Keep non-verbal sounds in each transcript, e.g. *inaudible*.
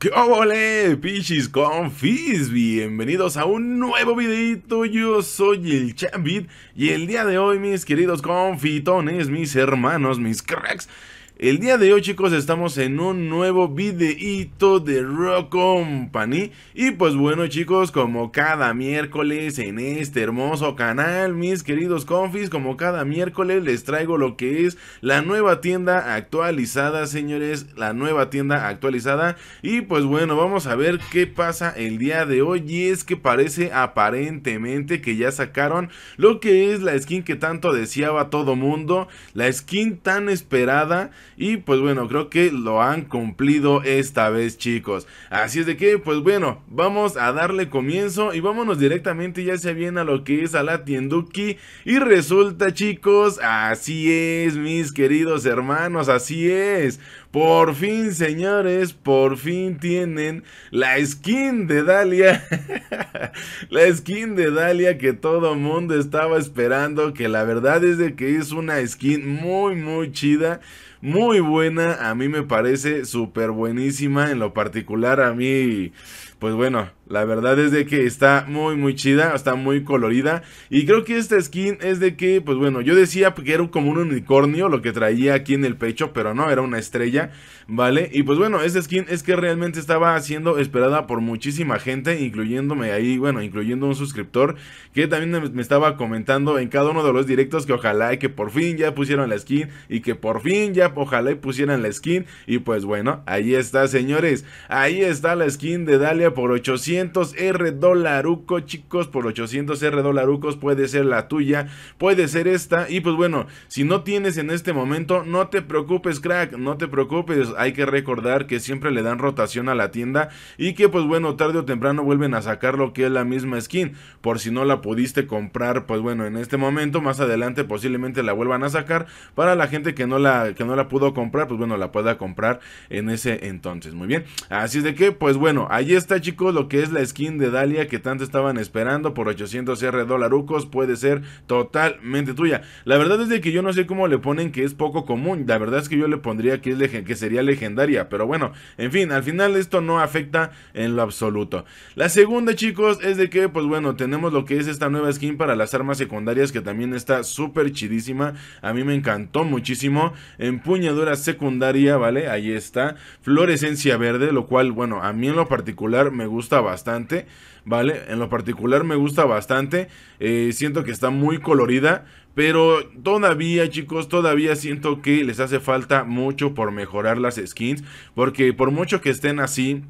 ¡Qué ole, pichis confis! Bienvenidos a un nuevo videito, yo soy el Chambit y el día de hoy mis queridos confitones, mis hermanos, mis cracks el día de hoy chicos estamos en un nuevo videito de Rock Company Y pues bueno chicos como cada miércoles en este hermoso canal mis queridos confis Como cada miércoles les traigo lo que es la nueva tienda actualizada señores La nueva tienda actualizada Y pues bueno vamos a ver qué pasa el día de hoy Y es que parece aparentemente que ya sacaron lo que es la skin que tanto deseaba todo mundo La skin tan esperada y pues bueno, creo que lo han cumplido esta vez chicos. Así es de que pues bueno, vamos a darle comienzo y vámonos directamente ya se bien a lo que es a la tienduki. Y resulta chicos, así es mis queridos hermanos, así es. Por fin, señores, por fin tienen la skin de Dalia. *laughs* la skin de Dalia que todo mundo estaba esperando. Que la verdad es de que es una skin muy, muy chida. Muy buena. A mí me parece súper buenísima. En lo particular, a mí pues bueno, la verdad es de que está muy muy chida, está muy colorida y creo que esta skin es de que, pues bueno, yo decía que era como un unicornio lo que traía aquí en el pecho, pero no, era una estrella ¿vale? Y pues bueno, esta skin es que realmente estaba siendo esperada por muchísima gente, incluyéndome ahí, bueno, incluyendo un suscriptor que también me estaba comentando en cada uno de los directos que ojalá y que por fin ya pusieran la skin y que por fin ya ojalá y pusieran la skin. Y pues bueno, ahí está, señores. Ahí está la skin de Dalia por 800 R dolaruco, chicos, por 800 R dolarucos puede ser la tuya, puede ser esta. Y pues bueno, si no tienes en este momento, no te preocupes, crack, no te preocupes pero hay que recordar que siempre le dan rotación a la tienda y que pues bueno, tarde o temprano vuelven a sacar lo que es la misma skin. Por si no la pudiste comprar, pues bueno, en este momento, más adelante posiblemente la vuelvan a sacar para la gente que no la, que no la pudo comprar, pues bueno, la pueda comprar en ese entonces. Muy bien, así es de que pues bueno, ahí está chicos lo que es la skin de Dalia que tanto estaban esperando por 800 R dolarucos, puede ser totalmente tuya. La verdad es de que yo no sé cómo le ponen que es poco común, la verdad es que yo le pondría que es legendario que, sería legendaria. Pero bueno, en fin, al final esto no afecta en lo absoluto. La segunda, chicos, es de que, pues bueno, tenemos lo que es esta nueva skin para las armas secundarias que también está súper chidísima. A mí me encantó muchísimo. Empuñadura secundaria, ¿vale? Ahí está. Florescencia verde, lo cual, bueno, a mí en lo particular me gusta bastante. ¿vale? En lo particular me gusta bastante, eh, siento que está muy colorida, pero todavía, chicos, todavía siento que les hace falta mucho por mejorar las skins. Porque por mucho que estén así,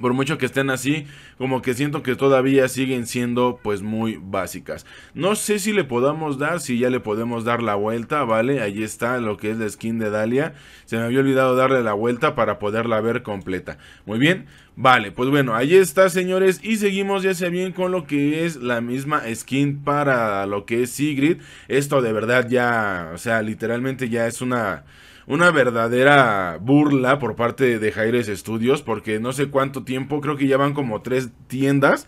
por mucho que estén así, como que siento que todavía siguen siendo pues muy básicas. No sé si le podamos dar, si ya le podemos dar la vuelta, ¿vale? Ahí está lo que es la skin de Dalia. Se me había olvidado darle la vuelta para poderla ver completa. Muy bien, vale, pues bueno, ahí está señores. Y seguimos ya sea bien con lo que es la misma skin para lo que es Sigrid. Esto de verdad ya, o sea, literalmente ya es una una verdadera burla por parte de Jaires Studios, porque no sé cuánto tiempo, creo que ya van como tres tiendas.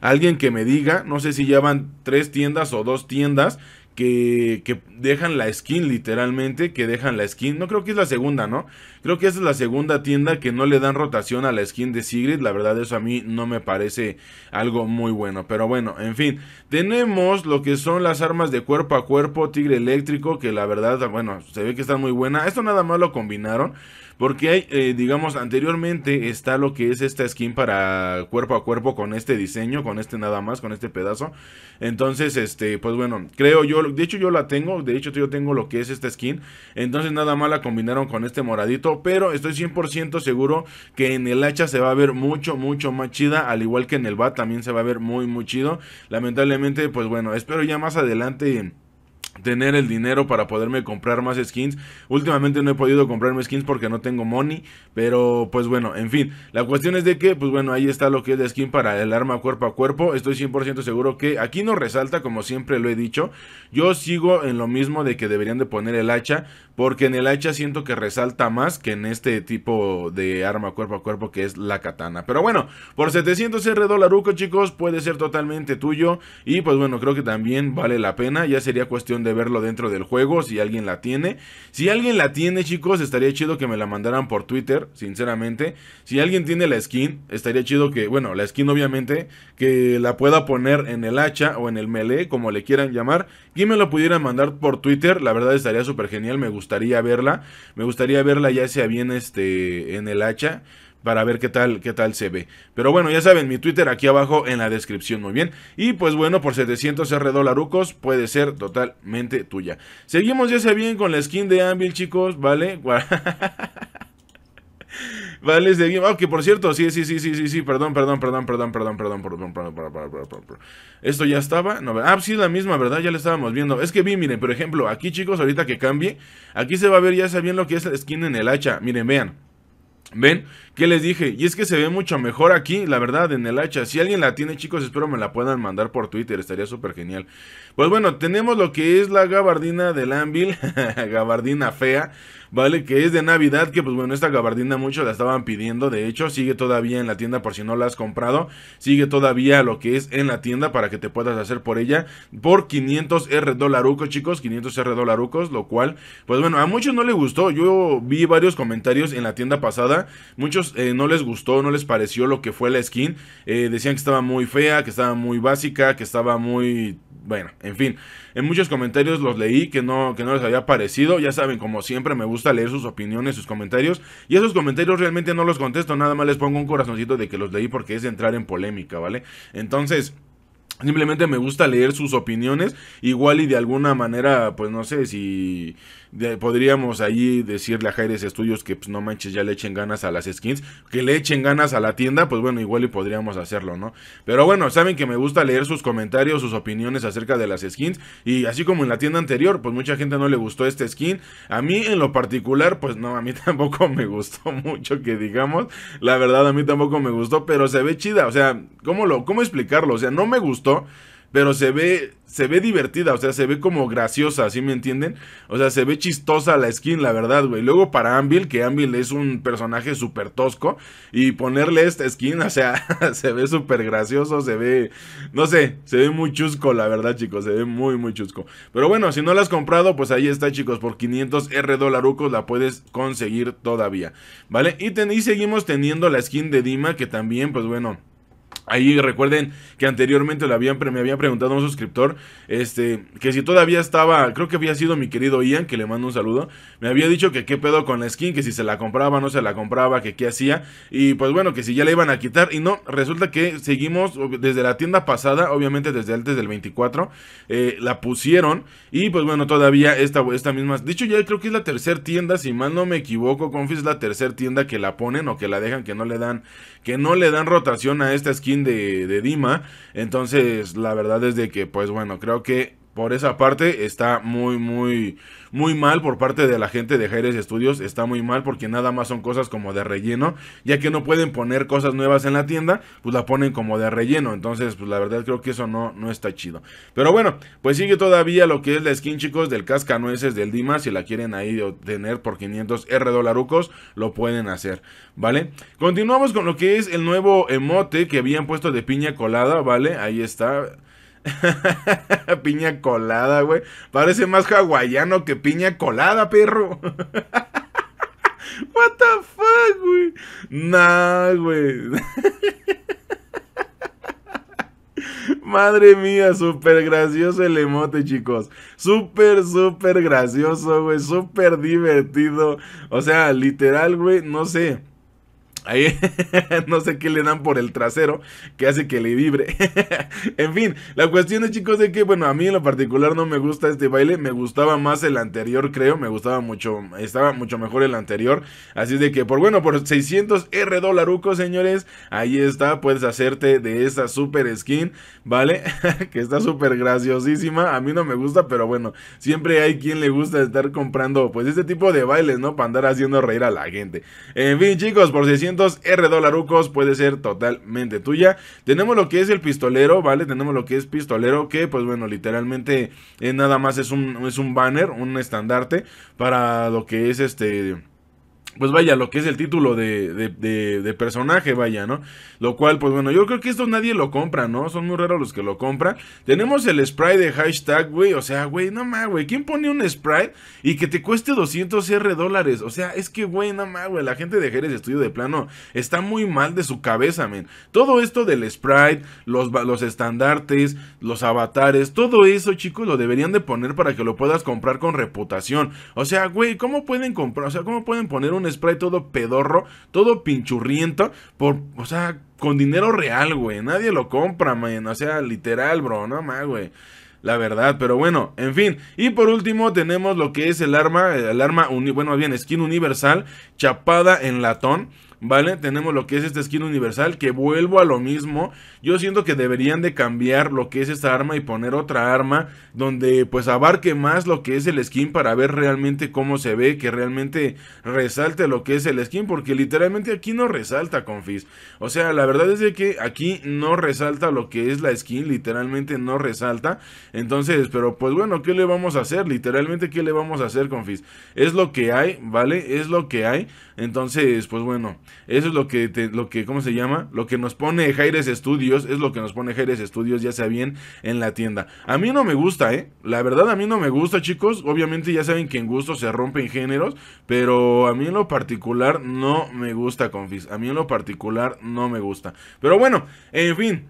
Alguien que me diga, no sé si ya van tres tiendas o dos tiendas que, dejan la skin literalmente, que dejan la skin. No creo que es la segunda, ¿no? Creo que esa es la segunda tienda que no le dan rotación a la skin de Sigrid. La verdad eso a mí no me parece algo muy bueno. Pero bueno, en fin. Tenemos lo que son las armas de cuerpo a cuerpo, tigre eléctrico, que la verdad, bueno, se ve que están muy buenas. Esto nada más lo combinaron. Porque hay, eh, digamos, anteriormente está lo que es esta skin para cuerpo a cuerpo con este diseño, con este nada más, con este pedazo. Entonces, este, pues bueno, creo yo, de hecho yo la tengo, de hecho yo tengo lo que es esta skin. Entonces nada más la combinaron con este moradito, pero estoy 100% seguro que en el hacha se va a ver mucho, mucho más chida, al igual que en el bat también se va a ver muy, muy chido. Lamentablemente, pues bueno, espero ya más adelante tener el dinero para poderme comprar más skins. Últimamente no he podido comprarme skins porque no tengo money, pero pues bueno, en fin. La cuestión es de que, pues bueno, ahí está lo que es la skin para el arma cuerpo a cuerpo. Estoy 100% seguro que aquí no resalta, como siempre lo he dicho. Yo sigo en lo mismo de que deberían de poner el hacha, porque en el hacha siento que resalta más que en este tipo de arma cuerpo a cuerpo que es la katana. Pero bueno, por 700 R dolaruco, chicos, puede ser totalmente tuyo y pues bueno, creo que también vale la pena. Ya sería cuestión de verlo dentro del juego, si alguien la tiene. Si alguien la tiene, chicos, estaría chido que me la mandaran por Twitter, sinceramente. Si alguien tiene la skin, estaría chido que, bueno, la skin obviamente, que la pueda poner en el hacha o en el melee, como le quieran llamar, y me lo pudieran mandar por Twitter, la verdad estaría súper genial, me gustaría verla. Me gustaría verla ya sea bien este en el hacha para ver qué tal, qué tal se ve. Pero bueno, ya saben, mi Twitter aquí abajo en la descripción, muy bien. Y pues bueno, por 700 R dolarucos puede ser totalmente tuya. Seguimos ya se bien con la skin de Anvil, chicos, ¿vale? Vale, seguimos. de que por cierto, sí, sí, sí, sí, sí, sí, perdón, perdón, perdón, perdón, perdón, perdón, perdón, perdón, perdón, perdón, Esto ya estaba. No, ah, sí, la misma, ¿verdad? Ya le estábamos viendo. Es que vi, miren, por ejemplo, aquí, chicos, ahorita que cambie, aquí se va a ver ya bien lo que es la skin en el hacha. Miren, vean. ¿Ven? ¿Qué les dije? Y es que se ve mucho mejor aquí, la verdad, en el hacha. Si alguien la tiene, chicos, espero me la puedan mandar por Twitter, estaría súper genial. Pues bueno, tenemos lo que es la gabardina del Anvil, *laughs* gabardina fea, ¿vale? Que es de Navidad, que pues bueno, esta gabardina mucho la estaban pidiendo, de hecho, sigue todavía en la tienda por si no la has comprado, sigue todavía lo que es en la tienda para que te puedas hacer por ella por 500 R dolarucos, chicos, 500 R dolarucos, lo cual, pues bueno, a muchos no le gustó, yo vi varios comentarios en la tienda pasada Muchos eh, no les gustó, no les pareció lo que fue la skin. Eh, decían que estaba muy fea, que estaba muy básica, que estaba muy... Bueno, en fin, en muchos comentarios los leí que no, que no les había parecido. Ya saben, como siempre, me gusta leer sus opiniones, sus comentarios. Y esos comentarios realmente no los contesto, nada más les pongo un corazoncito de que los leí porque es entrar en polémica, ¿vale? Entonces... Simplemente me gusta leer sus opiniones, igual y de alguna manera, pues no sé si podríamos allí decirle a Jaires Estudios que pues no manches, ya le echen ganas a las skins, que le echen ganas a la tienda, pues bueno, igual y podríamos hacerlo, ¿no? Pero bueno, saben que me gusta leer sus comentarios, sus opiniones acerca de las skins y así como en la tienda anterior, pues mucha gente no le gustó este skin. A mí en lo particular, pues no, a mí *laughs* tampoco me gustó mucho que digamos. La verdad a mí tampoco me gustó, pero se ve chida, o sea, ¿cómo lo cómo explicarlo? O sea, no me gustó pero se ve, se ve divertida, o sea, se ve como graciosa, ¿sí me entienden? O sea, se ve chistosa la skin, la verdad, güey. Luego para Anvil, que Anvil es un personaje súper tosco, y ponerle esta skin, *laughs* o sea, se ve súper gracioso, se ve, no sé, se ve muy chusco, la verdad, chicos, se ve muy, muy chusco. Pero bueno, si no la has comprado, pues ahí está, chicos, por 500 R dolarucos la puedes conseguir todavía, ¿vale? Y, y seguimos teniendo la skin de Dima, que también, pues bueno... Ahí recuerden que anteriormente me había preguntado un suscriptor este, que si todavía estaba, creo que había sido mi querido Ian, que le mando un saludo, me había dicho que qué pedo con la skin, que si se la compraba, no se la compraba, que qué hacía, y pues bueno, que si ya la iban a quitar, y no, resulta que seguimos desde la tienda pasada, obviamente desde antes del 24, eh, la pusieron, y pues bueno, todavía esta, esta misma, dicho ya creo que es la tercera tienda, si mal no me equivoco, confis es la tercera tienda que la ponen o que la dejan, que no le dan, que no le dan rotación a esta skin de, Dima. Entonces, la verdad es de que, pues bueno, creo que por esa parte está muy, muy, muy mal por parte de la gente de Jaires Studios. Está muy mal porque nada más son cosas como de relleno. Ya que no pueden poner cosas nuevas en la tienda, pues la ponen como de relleno. Entonces, pues la verdad creo que eso no, no está chido. Pero bueno, pues sigue todavía lo que es la skin, chicos, del cascanueces del Dima. Si la quieren ahí obtener por 500 R dolarucos, lo pueden hacer, ¿vale? Continuamos con lo que es el nuevo emote que habían puesto de piña colada, ¿vale? Ahí está. *laughs* piña colada, güey. Parece más hawaiano que piña colada, perro. *laughs* What the fuck, güey. Nah, güey. *laughs* Madre mía, súper gracioso el emote, chicos. Súper, súper gracioso, güey. Súper divertido. O sea, literal, güey, no sé. Ahí *laughs* no sé qué le dan por el trasero que hace que le vibre. *laughs* en fin, la cuestión es chicos de que, bueno, a mí en lo particular no me gusta este baile. Me gustaba más el anterior, creo. Me gustaba mucho, estaba mucho mejor el anterior. Así de que, por bueno, por 600 R dolarucos, señores. Ahí está, puedes hacerte de esta super skin, ¿vale? *laughs* que está súper graciosísima. A mí no me gusta, pero bueno, siempre hay quien le gusta estar comprando, pues, este tipo de bailes, ¿no? Para andar haciendo reír a la gente. En fin, chicos, por 600 R puede ser totalmente tuya. Tenemos lo que es el pistolero, ¿vale? Tenemos lo que es pistolero que, pues bueno, literalmente eh, nada más es un, es un banner, un estandarte para lo que es este pues vaya, lo que es el título de, de, personaje, vaya, ¿no? Lo cual, pues bueno, yo creo que esto nadie lo compra, ¿no? Son muy raros los que lo compran. Tenemos el sprite de hashtag, güey, o sea, güey, no más, güey, ¿quién pone un sprite y que te cueste 200 R dólares? O sea, es que, güey, no más, güey, la gente de Jerez Estudio de Plano está muy mal de su cabeza, men. Todo esto del sprite, los, los estandartes, los avatares, todo eso, chicos, lo deberían de poner para que lo puedas comprar con reputación. O sea, güey, ¿cómo pueden comprar? O sea, ¿cómo pueden poner un spray todo pedorro, todo pinchurriento, por, o sea, con dinero real, güey. Nadie lo compra, man. O sea, literal, bro, no güey. La verdad, pero bueno, en fin. Y por último tenemos lo que es el arma, el arma, bueno, bien, skin universal, chapada en latón. ¿vale? Tenemos lo que es esta skin universal, que vuelvo a lo mismo. Yo siento que deberían de cambiar lo que es esta arma y poner otra arma donde pues abarque más lo que es el skin para ver realmente cómo se ve, que realmente resalte lo que es el skin, porque literalmente aquí no resalta, confis. O sea, la verdad es de que aquí no resalta lo que es la skin, literalmente no resalta. Entonces, pero pues bueno, ¿qué le vamos a hacer? Literalmente, ¿qué le vamos a hacer, confis? Es lo que hay, ¿vale? Es lo que hay. Entonces, pues bueno. Eso es lo que, lo que, ¿cómo se llama? Lo que nos pone Jaires Studios, es lo que nos pone Jaires Studios, ya sea bien, en la tienda. A mí no me gusta, ¿eh? La verdad a mí no me gusta, chicos. Obviamente ya saben que en gusto se rompen géneros, pero a mí en lo particular no me gusta, Confis. A mí en lo particular no me gusta. Pero bueno, en fin,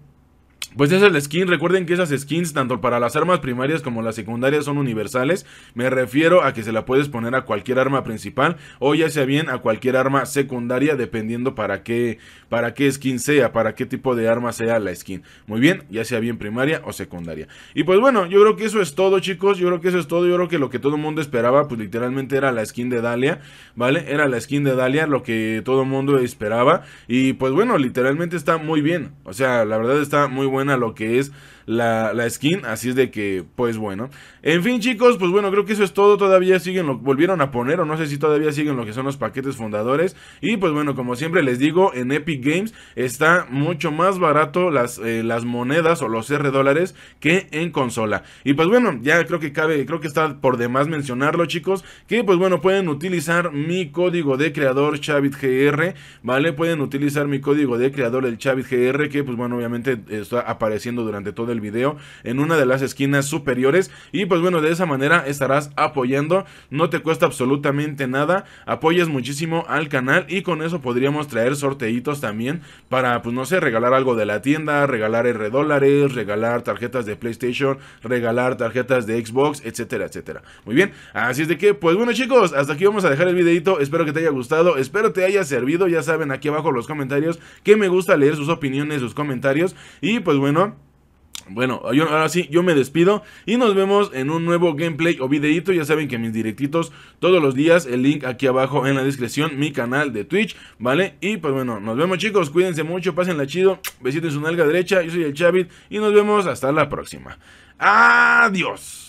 pues es el skin, recuerden que esas skins tanto para las armas primarias como las secundarias son universales, me refiero a que se la puedes poner a cualquier arma principal o ya sea bien a cualquier arma secundaria dependiendo para qué, para qué skin sea, para qué tipo de arma sea la skin, muy bien, ya sea bien primaria o secundaria. Y pues bueno, yo creo que eso es todo chicos, yo creo que eso es todo, yo creo que lo que todo el mundo esperaba pues literalmente era la skin de Dalia, ¿vale? Era la skin de Dalia, lo que todo el mundo esperaba y pues bueno, literalmente está muy bien, o sea, la verdad está muy bueno buena lo que es la, la, skin. Así es de que, pues bueno. En fin, chicos, pues bueno, creo que eso es todo. Todavía siguen, lo volvieron a poner o no sé si todavía siguen lo que son los paquetes fundadores. Y pues bueno, como siempre les digo, en Epic Games está mucho más barato las, eh, las monedas o los R dólares que en consola. Y pues bueno, ya creo que cabe, creo que está por demás mencionarlo, chicos. Que pues bueno, pueden utilizar mi código de creador ChavitGR, ¿vale? Pueden utilizar mi código de creador el ChavitGR, que pues bueno, obviamente está apareciendo durante todo el video en una de las esquinas superiores. Y pues bueno, de esa manera estarás apoyando. No te cuesta absolutamente nada. Apoyas muchísimo al canal y con eso podríamos traer sorteitos también para, pues no sé, regalar algo de la tienda, regalar R dólares, regalar tarjetas de PlayStation, regalar tarjetas de Xbox, etcétera, etcétera. Muy bien, así es de que, pues bueno chicos, hasta aquí vamos a dejar el videito. Espero que te haya gustado, espero te haya servido. Ya saben, aquí abajo los comentarios que me gusta leer sus opiniones, sus comentarios. Y pues bueno. Bueno, ahora sí, yo me despido y nos vemos en un nuevo gameplay o videito. Ya saben que mis directitos todos los días, el link aquí abajo en la descripción, mi canal de Twitch, ¿vale? Y pues bueno, nos vemos chicos, cuídense mucho, pásenla chido, besitos en su nalga derecha, yo soy el Chavit y nos vemos hasta la próxima. Adiós.